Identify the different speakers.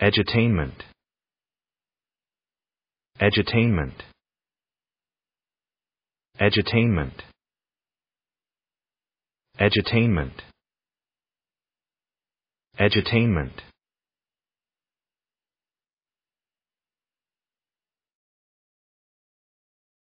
Speaker 1: Edutainment. Edutainment. Edutainment. Edutainment. Edutainment.